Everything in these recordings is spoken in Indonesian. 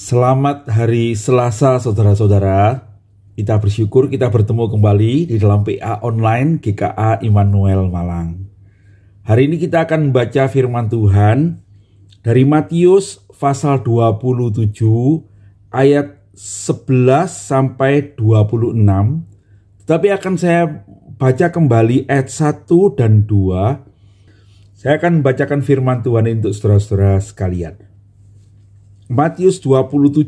Selamat hari Selasa saudara-saudara. Kita bersyukur kita bertemu kembali di dalam PA online GKA Immanuel Malang. Hari ini kita akan membaca firman Tuhan dari Matius pasal 27 ayat 11 sampai 26. Tetapi akan saya baca kembali ayat 1 dan 2. Saya akan membacakan firman Tuhan untuk saudara-saudara sekalian. Matius 27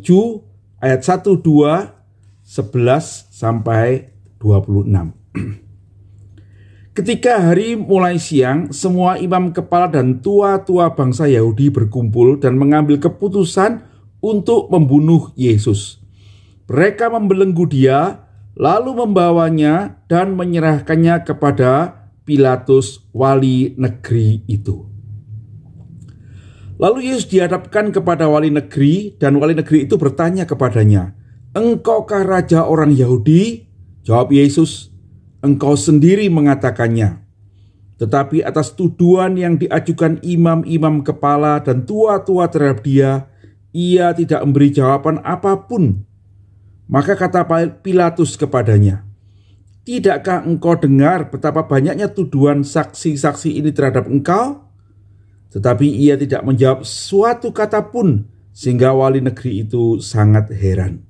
ayat 1 2 sampai 26. Ketika hari mulai siang, semua imam kepala dan tua-tua bangsa Yahudi berkumpul dan mengambil keputusan untuk membunuh Yesus. Mereka membelenggu dia, lalu membawanya dan menyerahkannya kepada Pilatus, wali negeri itu. Lalu Yesus dihadapkan kepada wali negeri dan wali negeri itu bertanya kepadanya, Engkaukah raja orang Yahudi? Jawab Yesus, engkau sendiri mengatakannya. Tetapi atas tuduhan yang diajukan imam-imam kepala dan tua-tua terhadap dia, ia tidak memberi jawaban apapun. Maka kata Pilatus kepadanya, Tidakkah engkau dengar betapa banyaknya tuduhan saksi-saksi ini terhadap engkau? Tetapi ia tidak menjawab suatu kata pun sehingga wali negeri itu sangat heran.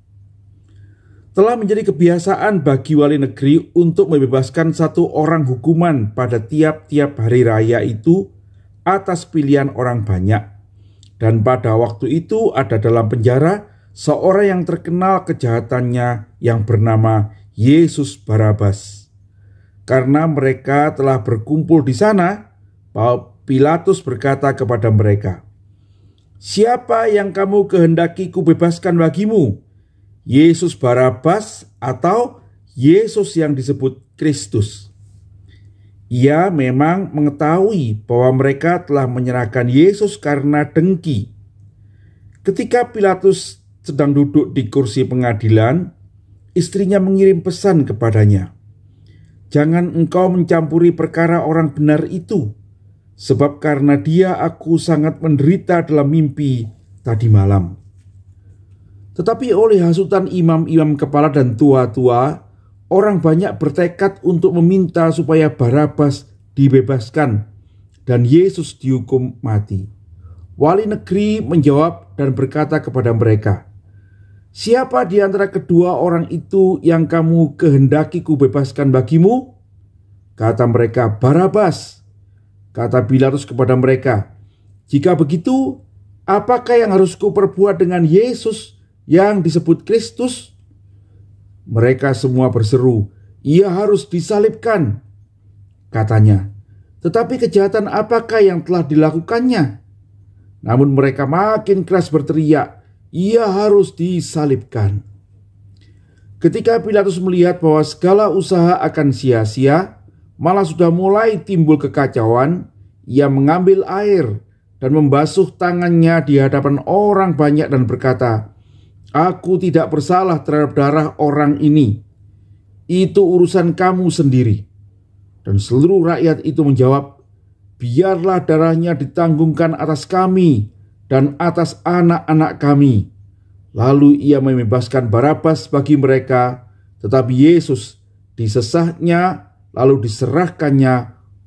Telah menjadi kebiasaan bagi wali negeri untuk membebaskan satu orang hukuman pada tiap-tiap hari raya itu atas pilihan orang banyak. Dan pada waktu itu ada dalam penjara seorang yang terkenal kejahatannya yang bernama Yesus Barabas. Karena mereka telah berkumpul di sana, Pilatus berkata kepada mereka, "Siapa yang kamu kehendaki kubebaskan bagimu? Yesus Barabas atau Yesus yang disebut Kristus?" Ia memang mengetahui bahwa mereka telah menyerahkan Yesus karena dengki. Ketika Pilatus sedang duduk di kursi pengadilan, istrinya mengirim pesan kepadanya, "Jangan engkau mencampuri perkara orang benar itu." sebab karena dia aku sangat menderita dalam mimpi tadi malam. Tetapi oleh hasutan imam-imam kepala dan tua-tua, orang banyak bertekad untuk meminta supaya Barabas dibebaskan dan Yesus dihukum mati. Wali negeri menjawab dan berkata kepada mereka, Siapa di antara kedua orang itu yang kamu kehendaki kubebaskan bagimu? Kata mereka, Barabas. Kata Pilatus kepada mereka, "Jika begitu, apakah yang harus kuperbuat dengan Yesus yang disebut Kristus?" Mereka semua berseru, "Ia harus disalibkan," katanya. Tetapi kejahatan apakah yang telah dilakukannya? Namun mereka makin keras berteriak, "Ia harus disalibkan." Ketika Pilatus melihat bahwa segala usaha akan sia-sia, Malah sudah mulai timbul kekacauan, ia mengambil air dan membasuh tangannya di hadapan orang banyak dan berkata, Aku tidak bersalah terhadap darah orang ini. Itu urusan kamu sendiri. Dan seluruh rakyat itu menjawab, Biarlah darahnya ditanggungkan atas kami dan atas anak-anak kami. Lalu ia membebaskan Barabas bagi mereka, tetapi Yesus disesahnya lalu diserahkannya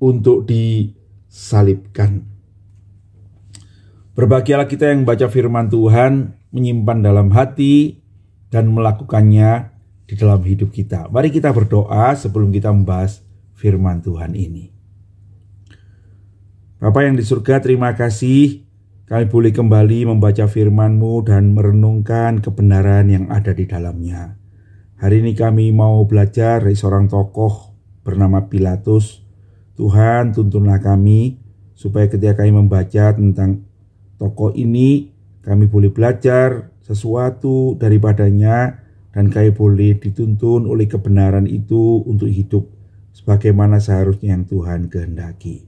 untuk disalibkan. Berbahagialah kita yang baca firman Tuhan, menyimpan dalam hati, dan melakukannya di dalam hidup kita. Mari kita berdoa sebelum kita membahas firman Tuhan ini. Bapak yang di surga, terima kasih kami boleh kembali membaca firman-Mu dan merenungkan kebenaran yang ada di dalamnya. Hari ini kami mau belajar dari seorang tokoh bernama Pilatus, Tuhan tuntunlah kami supaya ketika kami membaca tentang tokoh ini kami boleh belajar sesuatu daripadanya dan kami boleh dituntun oleh kebenaran itu untuk hidup sebagaimana seharusnya yang Tuhan kehendaki.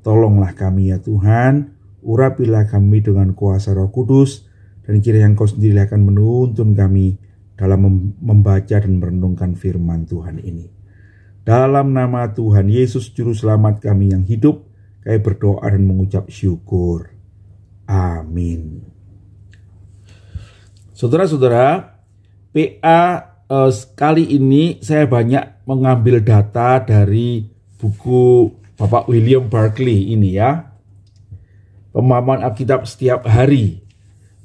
Tolonglah kami ya Tuhan, urapilah kami dengan kuasa roh kudus, dan yang kau sendiri akan menuntun kami dalam membaca dan merenungkan firman Tuhan ini. Dalam nama Tuhan Yesus Juru Selamat kami yang hidup, kami berdoa dan mengucap syukur. Amin. Saudara-saudara, PA eh, kali ini saya banyak mengambil data dari buku Bapak William Barclay ini ya. Pemahaman Alkitab setiap hari.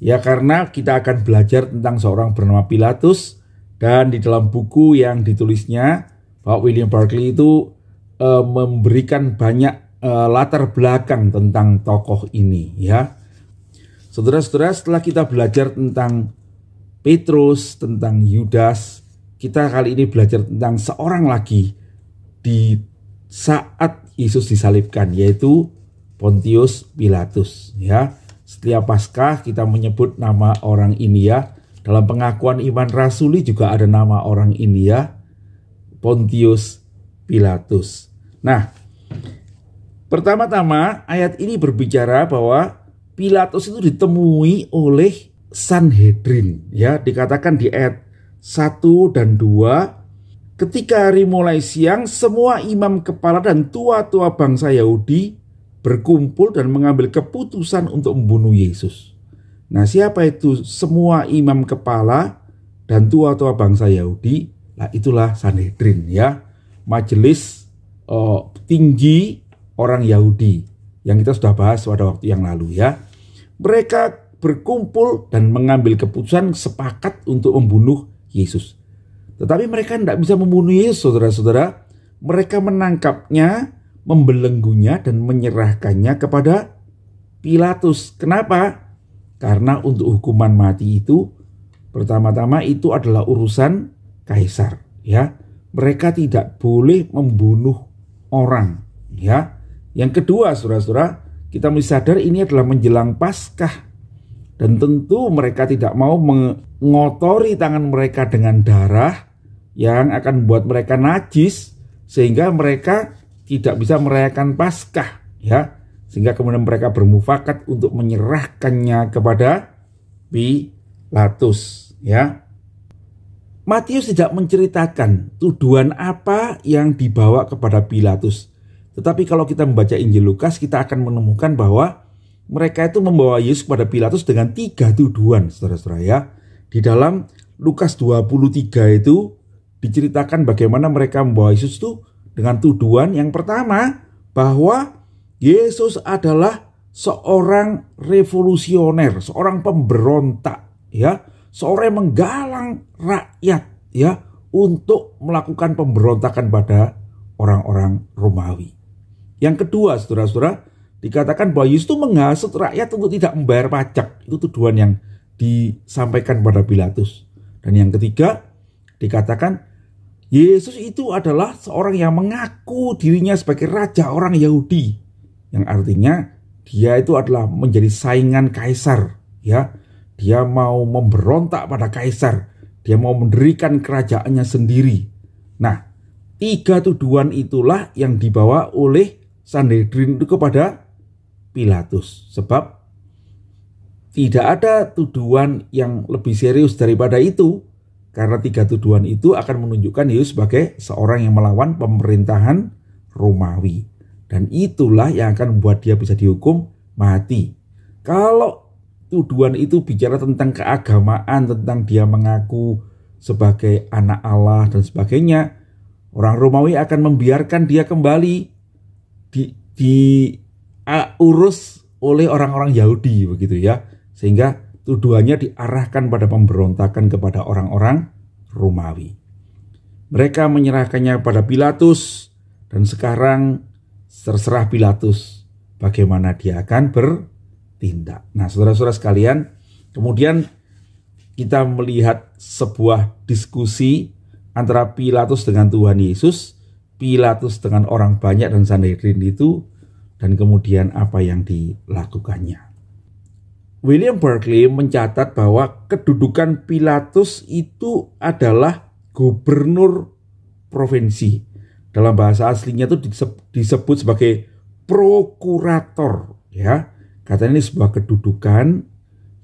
Ya karena kita akan belajar tentang seorang bernama Pilatus dan di dalam buku yang ditulisnya Pak William Barclay itu uh, memberikan banyak uh, latar belakang tentang tokoh ini ya. Saudara-saudara, setelah kita belajar tentang Petrus, tentang Yudas, kita kali ini belajar tentang seorang lagi di saat Yesus disalibkan yaitu Pontius Pilatus ya. Setiap Paskah kita menyebut nama orang ini ya. Dalam pengakuan iman rasuli juga ada nama orang ini ya Pontius Pilatus. Nah, pertama-tama ayat ini berbicara bahwa Pilatus itu ditemui oleh Sanhedrin ya, dikatakan di ayat 1 dan 2 ketika hari mulai siang semua imam kepala dan tua-tua bangsa Yahudi berkumpul dan mengambil keputusan untuk membunuh Yesus. Nah, siapa itu semua imam kepala dan tua-tua bangsa Yahudi? Nah, itulah Sanhedrin ya, majelis uh, tinggi orang Yahudi yang kita sudah bahas pada waktu yang lalu ya. Mereka berkumpul dan mengambil keputusan sepakat untuk membunuh Yesus. Tetapi mereka tidak bisa membunuh Yesus, saudara-saudara. Mereka menangkapnya, membelenggunya, dan menyerahkannya kepada Pilatus. Kenapa? Karena untuk hukuman mati itu, pertama-tama itu adalah urusan kaisar ya mereka tidak boleh membunuh orang ya yang kedua saudara-saudara kita mesti sadar ini adalah menjelang Paskah dan tentu mereka tidak mau mengotori tangan mereka dengan darah yang akan membuat mereka najis sehingga mereka tidak bisa merayakan Paskah ya sehingga kemudian mereka bermufakat untuk menyerahkannya kepada Pilatus ya Matius tidak menceritakan tuduhan apa yang dibawa kepada Pilatus. Tetapi kalau kita membaca Injil Lukas, kita akan menemukan bahwa mereka itu membawa Yesus kepada Pilatus dengan tiga tuduhan, saudara-saudara ya. Di dalam Lukas 23 itu diceritakan bagaimana mereka membawa Yesus itu dengan tuduhan yang pertama bahwa Yesus adalah seorang revolusioner, seorang pemberontak ya sore menggalang rakyat ya untuk melakukan pemberontakan pada orang-orang Romawi. Yang kedua, saudara-saudara, dikatakan bahwa Yesus itu menghasut rakyat untuk tidak membayar pajak. Itu tuduhan yang disampaikan pada Pilatus. Dan yang ketiga, dikatakan Yesus itu adalah seorang yang mengaku dirinya sebagai raja orang Yahudi, yang artinya dia itu adalah menjadi saingan kaisar, ya. Dia mau memberontak pada kaisar. Dia mau mendirikan kerajaannya sendiri. Nah, tiga tuduhan itulah yang dibawa oleh Sanhedrin itu kepada Pilatus. Sebab tidak ada tuduhan yang lebih serius daripada itu. Karena tiga tuduhan itu akan menunjukkan Yesus sebagai seorang yang melawan pemerintahan Romawi. Dan itulah yang akan membuat dia bisa dihukum mati. Kalau tuduhan itu bicara tentang keagamaan, tentang dia mengaku sebagai anak Allah dan sebagainya, orang Romawi akan membiarkan dia kembali di, di uh, urus oleh orang-orang Yahudi begitu ya. Sehingga tuduhannya diarahkan pada pemberontakan kepada orang-orang Romawi. Mereka menyerahkannya pada Pilatus dan sekarang terserah Pilatus bagaimana dia akan ber tindak. Nah, saudara-saudara sekalian, kemudian kita melihat sebuah diskusi antara Pilatus dengan Tuhan Yesus, Pilatus dengan orang banyak dan Sanhedrin itu, dan kemudian apa yang dilakukannya. William Berkeley mencatat bahwa kedudukan Pilatus itu adalah gubernur provinsi. Dalam bahasa aslinya itu disebut sebagai prokurator, ya Katanya ini sebuah kedudukan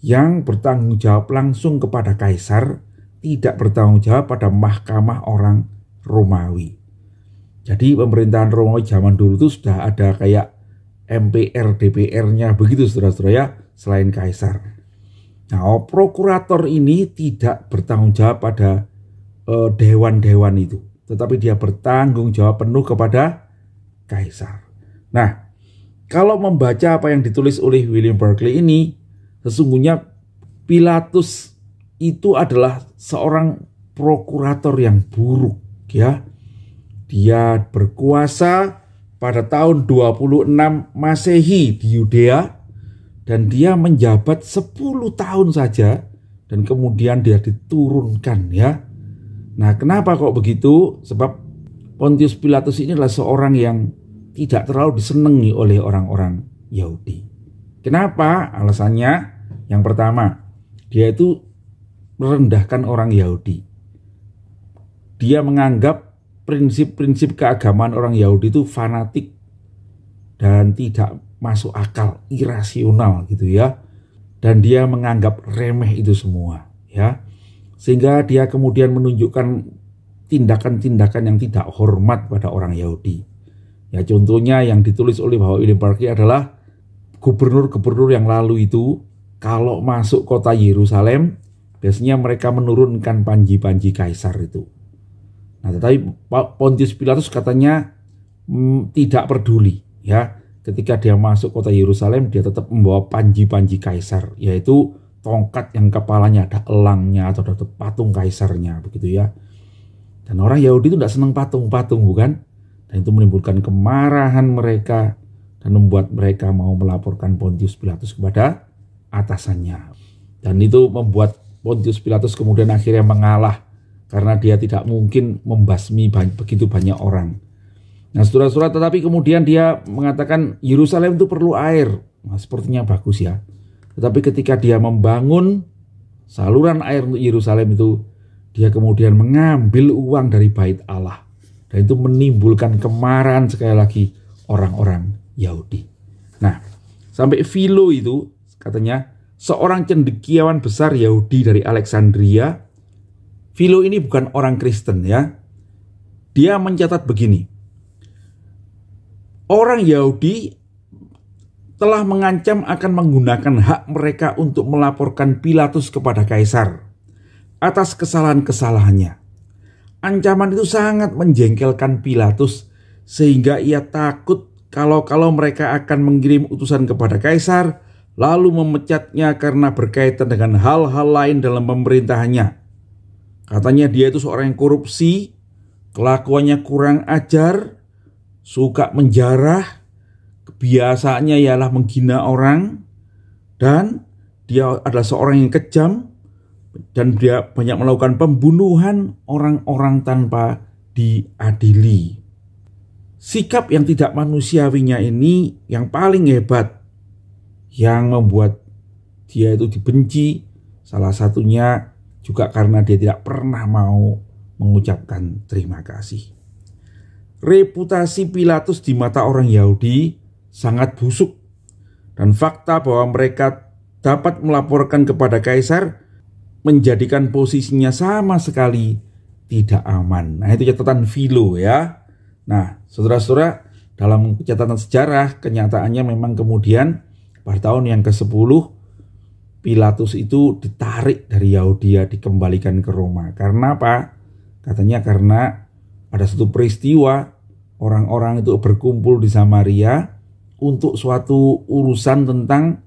yang bertanggung jawab langsung kepada kaisar, tidak bertanggung jawab pada mahkamah orang Romawi. Jadi pemerintahan Romawi zaman dulu itu sudah ada kayak MPR, DPR-nya begitu saudara-saudara ya, selain kaisar. Nah, prokurator ini tidak bertanggung jawab pada eh, dewan-dewan uh, itu, tetapi dia bertanggung jawab penuh kepada kaisar. Nah, kalau membaca apa yang ditulis oleh William Berkeley ini, sesungguhnya Pilatus itu adalah seorang prokurator yang buruk ya. Dia berkuasa pada tahun 26 Masehi di Yudea dan dia menjabat 10 tahun saja dan kemudian dia diturunkan ya. Nah, kenapa kok begitu? Sebab Pontius Pilatus ini adalah seorang yang tidak terlalu disenangi oleh orang-orang Yahudi. Kenapa? Alasannya yang pertama, dia itu merendahkan orang Yahudi. Dia menganggap prinsip-prinsip keagamaan orang Yahudi itu fanatik dan tidak masuk akal, irasional gitu ya. Dan dia menganggap remeh itu semua, ya. Sehingga dia kemudian menunjukkan tindakan-tindakan yang tidak hormat pada orang Yahudi Ya contohnya yang ditulis oleh Bahwa William Barclay adalah gubernur-gubernur yang lalu itu kalau masuk kota Yerusalem biasanya mereka menurunkan panji-panji kaisar itu. Nah, tetapi Pontius Pilatus katanya hmm, tidak peduli ya. Ketika dia masuk kota Yerusalem, dia tetap membawa panji-panji kaisar, yaitu tongkat yang kepalanya ada elangnya atau ada patung kaisarnya begitu ya. Dan orang Yahudi itu tidak senang patung-patung bukan? Dan itu menimbulkan kemarahan mereka dan membuat mereka mau melaporkan Pontius Pilatus kepada atasannya. Dan itu membuat Pontius Pilatus kemudian akhirnya mengalah karena dia tidak mungkin membasmi begitu banyak orang. Nah, surat-surat, tetapi kemudian dia mengatakan Yerusalem itu perlu air. Nah, sepertinya bagus ya. Tetapi ketika dia membangun saluran air untuk Yerusalem itu, dia kemudian mengambil uang dari bait Allah dan itu menimbulkan kemarahan sekali lagi orang-orang Yahudi. Nah, sampai Philo itu katanya seorang cendekiawan besar Yahudi dari Alexandria. Philo ini bukan orang Kristen ya. Dia mencatat begini. Orang Yahudi telah mengancam akan menggunakan hak mereka untuk melaporkan Pilatus kepada kaisar atas kesalahan-kesalahannya. Ancaman itu sangat menjengkelkan Pilatus sehingga ia takut kalau-kalau mereka akan mengirim utusan kepada kaisar lalu memecatnya karena berkaitan dengan hal-hal lain dalam pemerintahannya. Katanya dia itu seorang yang korupsi, kelakuannya kurang ajar, suka menjarah, kebiasaannya ialah menghina orang, dan dia adalah seorang yang kejam, dan dia banyak melakukan pembunuhan orang-orang tanpa diadili. Sikap yang tidak manusiawinya ini yang paling hebat yang membuat dia itu dibenci. Salah satunya juga karena dia tidak pernah mau mengucapkan terima kasih. Reputasi Pilatus di mata orang Yahudi sangat busuk dan fakta bahwa mereka dapat melaporkan kepada kaisar menjadikan posisinya sama sekali tidak aman. Nah, itu catatan Philo ya. Nah, saudara-saudara, dalam catatan sejarah kenyataannya memang kemudian pada tahun yang ke-10 Pilatus itu ditarik dari Yahudia ya, dikembalikan ke Roma. Karena apa? Katanya karena ada satu peristiwa orang-orang itu berkumpul di Samaria untuk suatu urusan tentang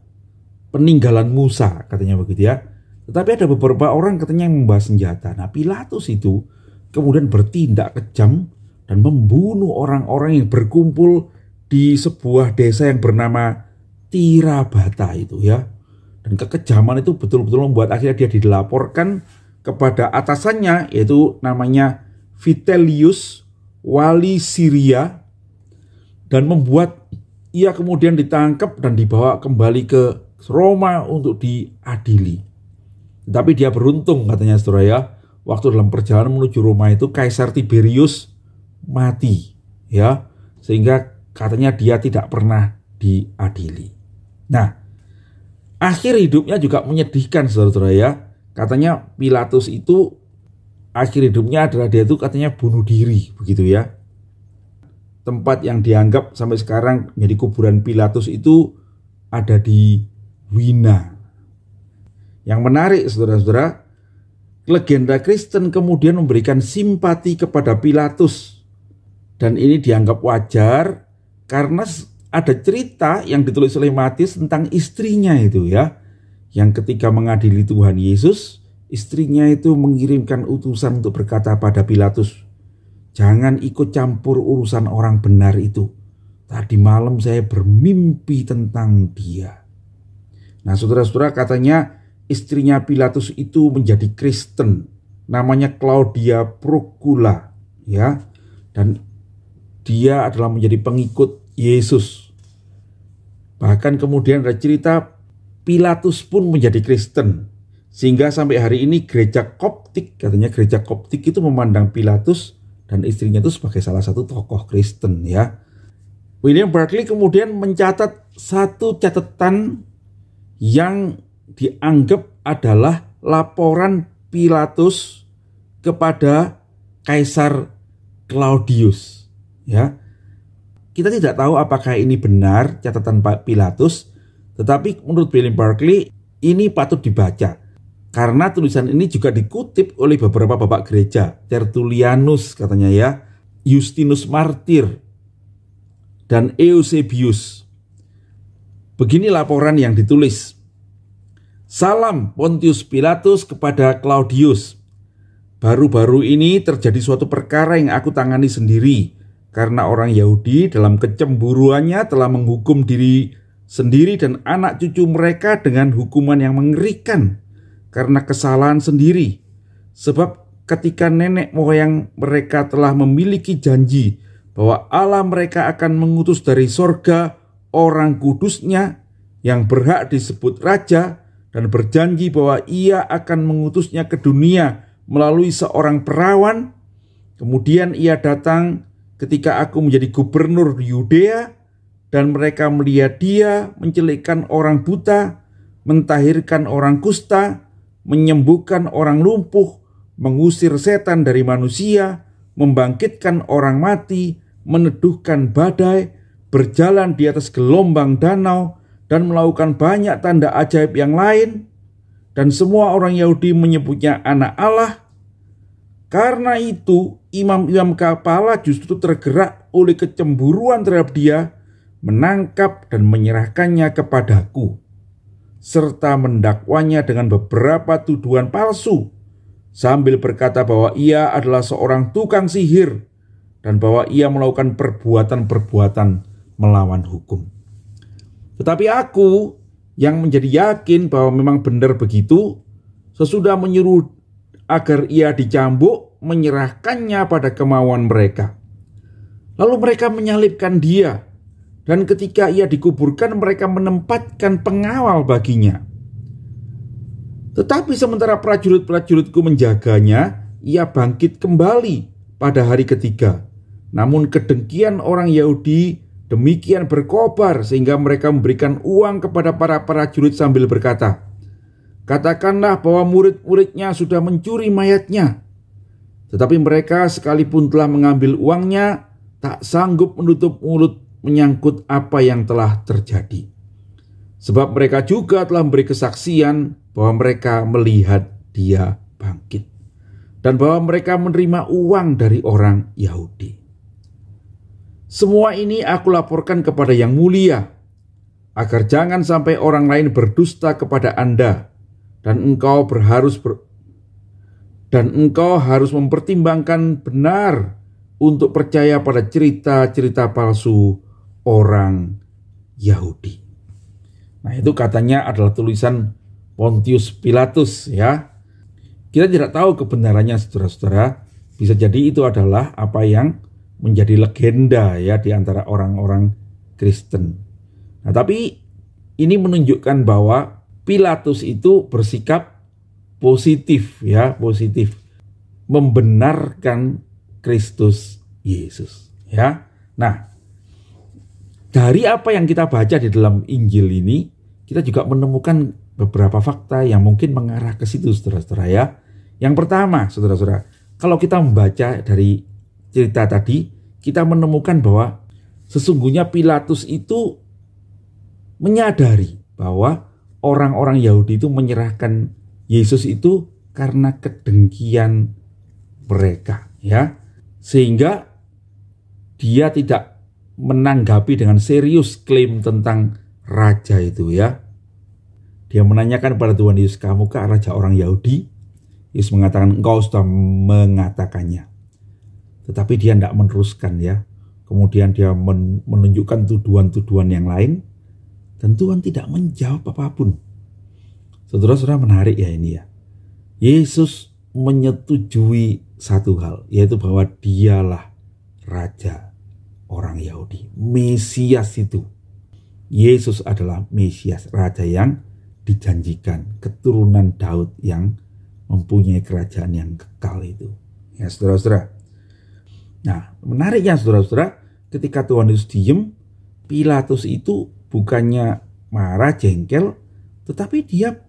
peninggalan Musa katanya begitu ya. Tetapi ada beberapa orang katanya yang membawa senjata. Nah Pilatus itu kemudian bertindak kejam dan membunuh orang-orang yang berkumpul di sebuah desa yang bernama Tirabata itu ya. Dan kekejaman itu betul-betul membuat akhirnya dia dilaporkan kepada atasannya yaitu namanya Vitellius wali Syria dan membuat ia kemudian ditangkap dan dibawa kembali ke Roma untuk diadili. Tapi dia beruntung katanya saudara ya. Waktu dalam perjalanan menuju Roma itu Kaisar Tiberius mati ya. Sehingga katanya dia tidak pernah diadili. Nah, akhir hidupnya juga menyedihkan saudara-saudara ya. Katanya Pilatus itu akhir hidupnya adalah dia itu katanya bunuh diri begitu ya. Tempat yang dianggap sampai sekarang menjadi kuburan Pilatus itu ada di Wina yang menarik saudara-saudara, legenda Kristen kemudian memberikan simpati kepada Pilatus. Dan ini dianggap wajar karena ada cerita yang ditulis oleh Matius tentang istrinya itu ya. Yang ketika mengadili Tuhan Yesus, istrinya itu mengirimkan utusan untuk berkata pada Pilatus, Jangan ikut campur urusan orang benar itu. Tadi malam saya bermimpi tentang dia. Nah saudara-saudara katanya istrinya Pilatus itu menjadi Kristen. Namanya Claudia Procula, ya. Dan dia adalah menjadi pengikut Yesus. Bahkan kemudian ada cerita Pilatus pun menjadi Kristen. Sehingga sampai hari ini gereja Koptik, katanya gereja Koptik itu memandang Pilatus dan istrinya itu sebagai salah satu tokoh Kristen ya. William Barclay kemudian mencatat satu catatan yang dianggap adalah laporan Pilatus kepada Kaisar Claudius ya. Kita tidak tahu apakah ini benar catatan Pak Pilatus, tetapi menurut William Barclay ini patut dibaca karena tulisan ini juga dikutip oleh beberapa bapak gereja, Tertullianus katanya ya, Justinus Martir dan Eusebius. Begini laporan yang ditulis Salam Pontius Pilatus kepada Claudius. Baru-baru ini terjadi suatu perkara yang aku tangani sendiri karena orang Yahudi dalam kecemburuannya telah menghukum diri sendiri dan anak cucu mereka dengan hukuman yang mengerikan karena kesalahan sendiri. Sebab ketika nenek moyang mereka telah memiliki janji bahwa Allah mereka akan mengutus dari sorga orang kudusnya yang berhak disebut raja dan berjanji bahwa ia akan mengutusnya ke dunia melalui seorang perawan. Kemudian ia datang ketika aku menjadi gubernur Yudea dan mereka melihat dia mencelikkan orang buta, mentahirkan orang kusta, menyembuhkan orang lumpuh, mengusir setan dari manusia, membangkitkan orang mati, meneduhkan badai, berjalan di atas gelombang danau, dan melakukan banyak tanda ajaib yang lain, dan semua orang Yahudi menyebutnya anak Allah. Karena itu, imam-imam kepala justru tergerak oleh kecemburuan terhadap dia, menangkap dan menyerahkannya kepadaku, serta mendakwanya dengan beberapa tuduhan palsu, sambil berkata bahwa ia adalah seorang tukang sihir dan bahwa ia melakukan perbuatan-perbuatan melawan hukum. Tetapi aku yang menjadi yakin bahwa memang benar begitu, sesudah menyuruh agar ia dicambuk, menyerahkannya pada kemauan mereka. Lalu mereka menyalibkan dia, dan ketika ia dikuburkan, mereka menempatkan pengawal baginya. Tetapi sementara prajurit-prajuritku menjaganya, ia bangkit kembali pada hari ketiga. Namun kedengkian orang Yahudi Demikian berkobar sehingga mereka memberikan uang kepada para prajurit sambil berkata, Katakanlah bahwa murid-muridnya sudah mencuri mayatnya. Tetapi mereka sekalipun telah mengambil uangnya, tak sanggup menutup mulut menyangkut apa yang telah terjadi. Sebab mereka juga telah memberi kesaksian bahwa mereka melihat dia bangkit. Dan bahwa mereka menerima uang dari orang Yahudi. Semua ini aku laporkan kepada Yang Mulia, agar jangan sampai orang lain berdusta kepada Anda, dan engkau berharus ber, dan engkau harus mempertimbangkan benar untuk percaya pada cerita-cerita palsu orang Yahudi. Nah, itu katanya adalah tulisan Pontius Pilatus ya. Kita tidak tahu kebenarannya saudara-saudara. Bisa jadi itu adalah apa yang menjadi legenda ya di antara orang-orang Kristen. Nah, tapi ini menunjukkan bahwa Pilatus itu bersikap positif ya, positif membenarkan Kristus Yesus ya. Nah, dari apa yang kita baca di dalam Injil ini, kita juga menemukan beberapa fakta yang mungkin mengarah ke situ saudara-saudara ya. Yang pertama, saudara-saudara, kalau kita membaca dari cerita tadi, kita menemukan bahwa sesungguhnya Pilatus itu menyadari bahwa orang-orang Yahudi itu menyerahkan Yesus itu karena kedengkian mereka ya. Sehingga dia tidak menanggapi dengan serius klaim tentang raja itu ya. Dia menanyakan pada Tuhan Yesus, kamu ke raja orang Yahudi?" Yesus mengatakan, "Engkau sudah mengatakannya." tetapi dia tidak meneruskan ya. Kemudian dia men menunjukkan tuduhan-tuduhan yang lain, dan Tuhan tidak menjawab apapun. Saudara-saudara menarik ya ini ya. Yesus menyetujui satu hal, yaitu bahwa dialah raja orang Yahudi, Mesias itu. Yesus adalah Mesias, raja yang dijanjikan, keturunan Daud yang mempunyai kerajaan yang kekal itu. Ya saudara-saudara, Nah, menariknya saudara-saudara, ketika Tuhan Yesus diem, Pilatus itu bukannya marah, jengkel, tetapi dia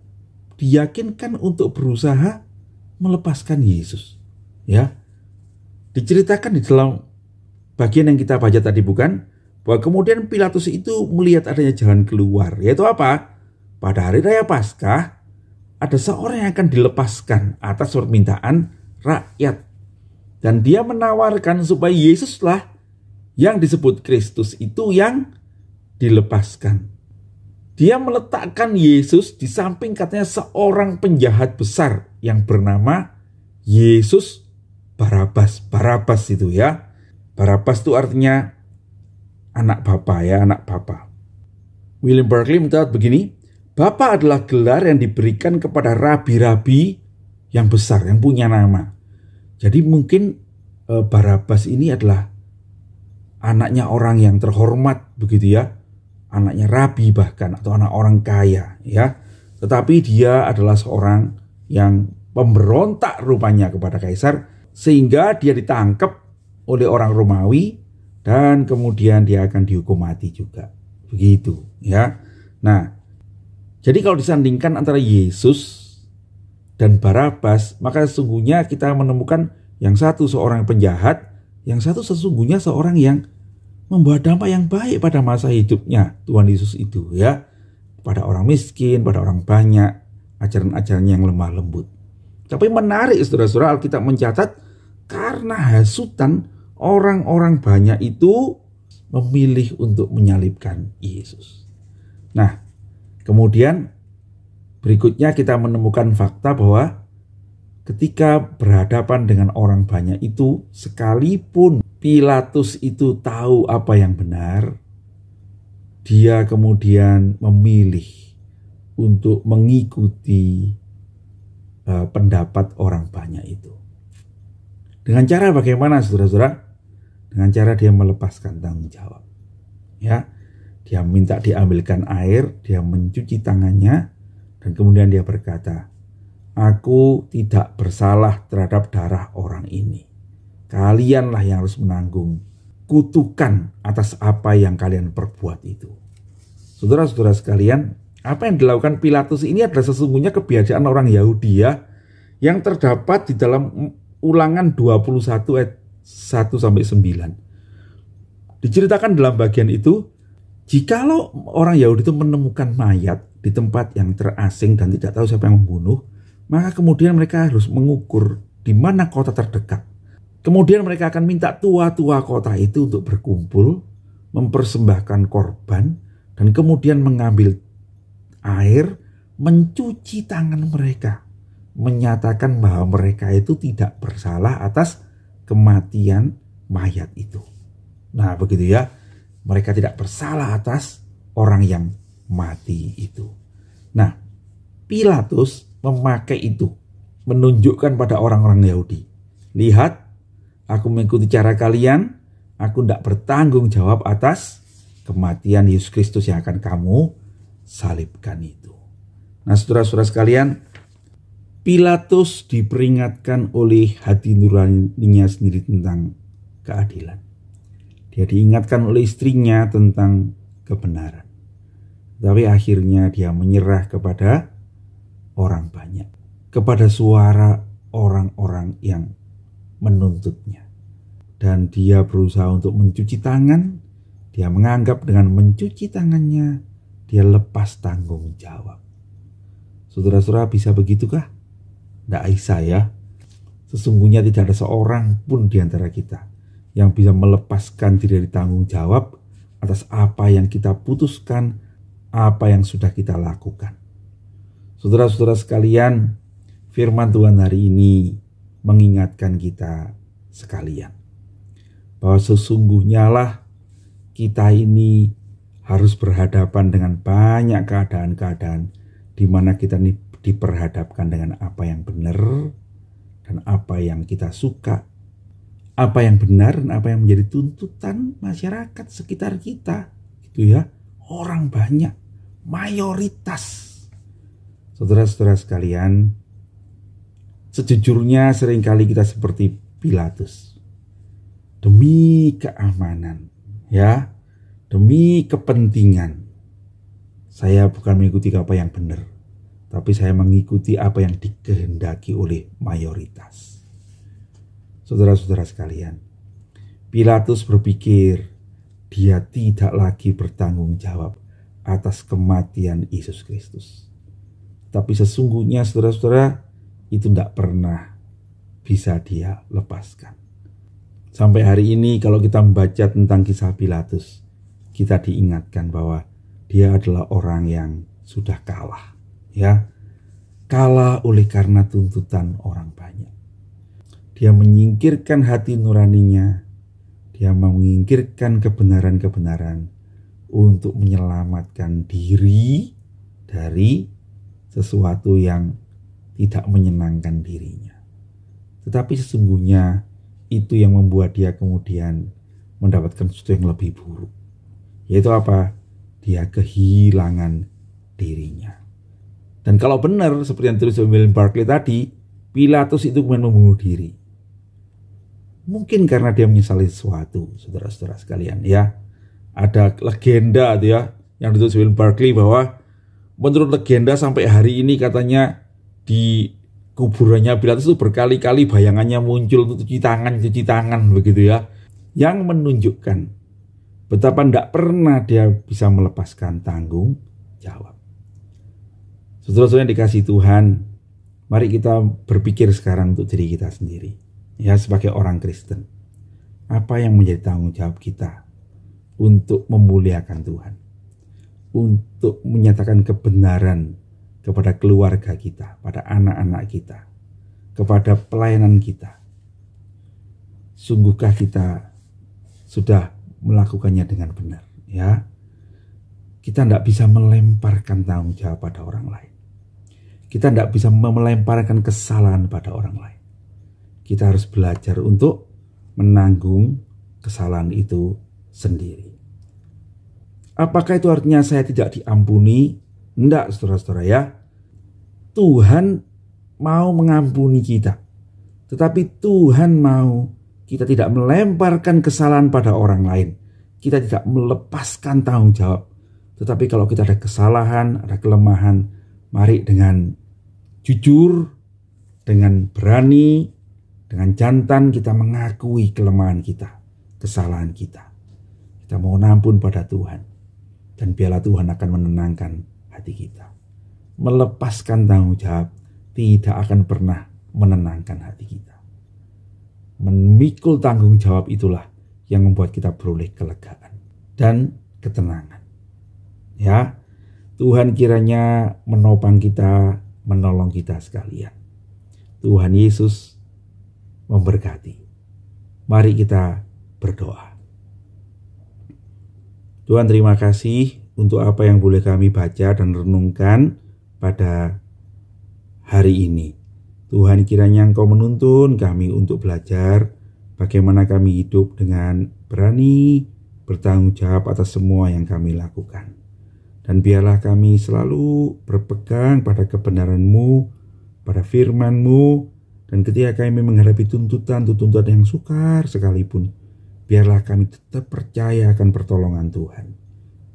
diyakinkan untuk berusaha melepaskan Yesus. Ya. Diceritakan di dalam bagian yang kita baca tadi bukan bahwa kemudian Pilatus itu melihat adanya jalan keluar, yaitu apa? Pada hari raya Paskah ada seorang yang akan dilepaskan atas permintaan rakyat dan dia menawarkan supaya Yesuslah yang disebut Kristus itu yang dilepaskan. Dia meletakkan Yesus di samping katanya seorang penjahat besar yang bernama Yesus Barabas. Barabas itu ya. Barabas itu artinya anak bapa ya, anak bapa. William Berkeley mencatat begini, Bapa adalah gelar yang diberikan kepada rabi-rabi yang besar, yang punya nama. Jadi mungkin e, eh, Barabas ini adalah anaknya orang yang terhormat begitu ya, anaknya rabi bahkan atau anak orang kaya ya. Tetapi dia adalah seorang yang pemberontak rupanya kepada kaisar sehingga dia ditangkap oleh orang Romawi dan kemudian dia akan dihukum mati juga. Begitu ya. Nah, jadi kalau disandingkan antara Yesus dan Barabas, maka sesungguhnya kita menemukan yang satu seorang penjahat, yang satu sesungguhnya seorang yang membawa dampak yang baik pada masa hidupnya Tuhan Yesus itu ya. Pada orang miskin, pada orang banyak, ajaran-ajaran yang lemah lembut. Tapi menarik saudara-saudara Alkitab mencatat karena hasutan orang-orang banyak itu memilih untuk menyalibkan Yesus. Nah, kemudian Berikutnya kita menemukan fakta bahwa ketika berhadapan dengan orang banyak itu sekalipun Pilatus itu tahu apa yang benar, dia kemudian memilih untuk mengikuti e, pendapat orang banyak itu. Dengan cara bagaimana saudara-saudara? Dengan cara dia melepaskan tanggung jawab. Ya. Dia minta diambilkan air, dia mencuci tangannya, dan kemudian dia berkata, Aku tidak bersalah terhadap darah orang ini. Kalianlah yang harus menanggung kutukan atas apa yang kalian perbuat itu. Saudara-saudara sekalian, apa yang dilakukan Pilatus ini adalah sesungguhnya kebiasaan orang Yahudi ya, yang terdapat di dalam ulangan 21 ayat 1 sampai 9. Diceritakan dalam bagian itu, jikalau orang Yahudi itu menemukan mayat, di tempat yang terasing dan tidak tahu siapa yang membunuh, maka kemudian mereka harus mengukur di mana kota terdekat. Kemudian mereka akan minta tua-tua kota itu untuk berkumpul, mempersembahkan korban, dan kemudian mengambil air, mencuci tangan mereka, menyatakan bahwa mereka itu tidak bersalah atas kematian mayat itu. Nah, begitu ya, mereka tidak bersalah atas orang yang mati itu. Nah, Pilatus memakai itu menunjukkan pada orang-orang Yahudi. Lihat, aku mengikuti cara kalian, aku tidak bertanggung jawab atas kematian Yesus Kristus yang akan kamu salibkan itu. Nah, saudara-saudara sekalian, Pilatus diperingatkan oleh hati nuraninya sendiri tentang keadilan. Dia diingatkan oleh istrinya tentang kebenaran. Tapi akhirnya dia menyerah kepada orang banyak, kepada suara orang-orang yang menuntutnya. Dan dia berusaha untuk mencuci tangan, dia menganggap dengan mencuci tangannya, dia lepas tanggung jawab. Saudara-saudara bisa begitukah? Tidak bisa ya. Sesungguhnya tidak ada seorang pun di antara kita yang bisa melepaskan diri dari tanggung jawab atas apa yang kita putuskan apa yang sudah kita lakukan. Saudara-saudara sekalian, firman Tuhan hari ini mengingatkan kita sekalian bahwa sesungguhnya lah kita ini harus berhadapan dengan banyak keadaan-keadaan di mana kita ini diperhadapkan dengan apa yang benar dan apa yang kita suka, apa yang benar dan apa yang menjadi tuntutan masyarakat sekitar kita, gitu ya. Orang banyak mayoritas. Saudara-saudara sekalian, sejujurnya seringkali kita seperti Pilatus. Demi keamanan, ya, demi kepentingan. Saya bukan mengikuti apa yang benar, tapi saya mengikuti apa yang dikehendaki oleh mayoritas. Saudara-saudara sekalian, Pilatus berpikir dia tidak lagi bertanggung jawab atas kematian Yesus Kristus. Tapi sesungguhnya saudara-saudara itu tidak pernah bisa dia lepaskan. Sampai hari ini kalau kita membaca tentang kisah Pilatus, kita diingatkan bahwa dia adalah orang yang sudah kalah. Ya, kalah oleh karena tuntutan orang banyak. Dia menyingkirkan hati nuraninya, dia menyingkirkan kebenaran-kebenaran untuk menyelamatkan diri dari sesuatu yang tidak menyenangkan dirinya. Tetapi sesungguhnya itu yang membuat dia kemudian mendapatkan sesuatu yang lebih buruk. Yaitu apa? Dia kehilangan dirinya. Dan kalau benar seperti yang terus William Barclay tadi, Pilatus itu kemudian membunuh diri. Mungkin karena dia menyesali sesuatu, saudara-saudara sekalian ya ada legenda tuh ya yang ditulis William Barclay bahwa menurut legenda sampai hari ini katanya di kuburannya Pilatus itu berkali-kali bayangannya muncul cuci tangan cuci tangan begitu ya yang menunjukkan betapa tidak pernah dia bisa melepaskan tanggung jawab. Setelah Seterusnya dikasih Tuhan, mari kita berpikir sekarang untuk diri kita sendiri. Ya sebagai orang Kristen, apa yang menjadi tanggung jawab kita untuk memuliakan Tuhan, untuk menyatakan kebenaran kepada keluarga kita, pada anak-anak kita, kepada pelayanan kita. Sungguhkah kita sudah melakukannya dengan benar? Ya, kita tidak bisa melemparkan tanggung jawab pada orang lain. Kita tidak bisa melemparkan kesalahan pada orang lain. Kita harus belajar untuk menanggung kesalahan itu sendiri. Apakah itu artinya saya tidak diampuni? Tidak, saudara-saudara ya. Tuhan mau mengampuni kita. Tetapi Tuhan mau kita tidak melemparkan kesalahan pada orang lain. Kita tidak melepaskan tanggung jawab. Tetapi kalau kita ada kesalahan, ada kelemahan, mari dengan jujur, dengan berani, dengan jantan kita mengakui kelemahan kita, kesalahan kita. Kita mohon ampun pada Tuhan. Dan biarlah Tuhan akan menenangkan hati kita. Melepaskan tanggung jawab tidak akan pernah menenangkan hati kita. Memikul tanggung jawab itulah yang membuat kita beroleh kelegaan dan ketenangan. Ya, Tuhan kiranya menopang kita, menolong kita sekalian. Tuhan Yesus memberkati. Mari kita berdoa. Tuhan terima kasih untuk apa yang boleh kami baca dan renungkan pada hari ini. Tuhan kiranya Engkau menuntun kami untuk belajar bagaimana kami hidup dengan berani bertanggung jawab atas semua yang kami lakukan. Dan biarlah kami selalu berpegang pada kebenaranMu, pada FirmanMu, dan ketika kami menghadapi tuntutan-tuntutan yang sukar sekalipun, biarlah kami tetap percaya akan pertolongan Tuhan.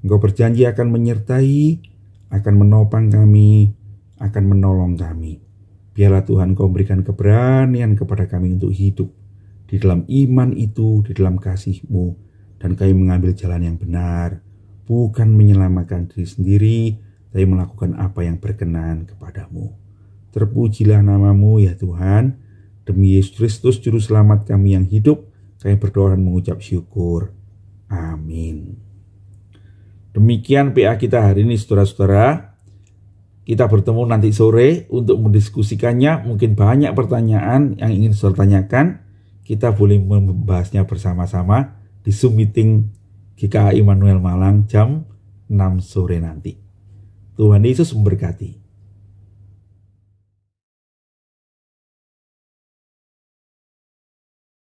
Engkau berjanji akan menyertai, akan menopang kami, akan menolong kami. Biarlah Tuhan kau berikan keberanian kepada kami untuk hidup di dalam iman itu, di dalam kasihMu, dan kami mengambil jalan yang benar, bukan menyelamatkan diri sendiri, tapi melakukan apa yang berkenan kepadamu. Terpujilah namamu ya Tuhan, demi Yesus Kristus Juru Selamat kami yang hidup, kami berdoa dan mengucap syukur. Amin. Demikian PA kita hari ini saudara-saudara. Kita bertemu nanti sore untuk mendiskusikannya. Mungkin banyak pertanyaan yang ingin saudara tanyakan. Kita boleh membahasnya bersama-sama di Zoom meeting GKI Manuel Malang jam 6 sore nanti. Tuhan Yesus memberkati.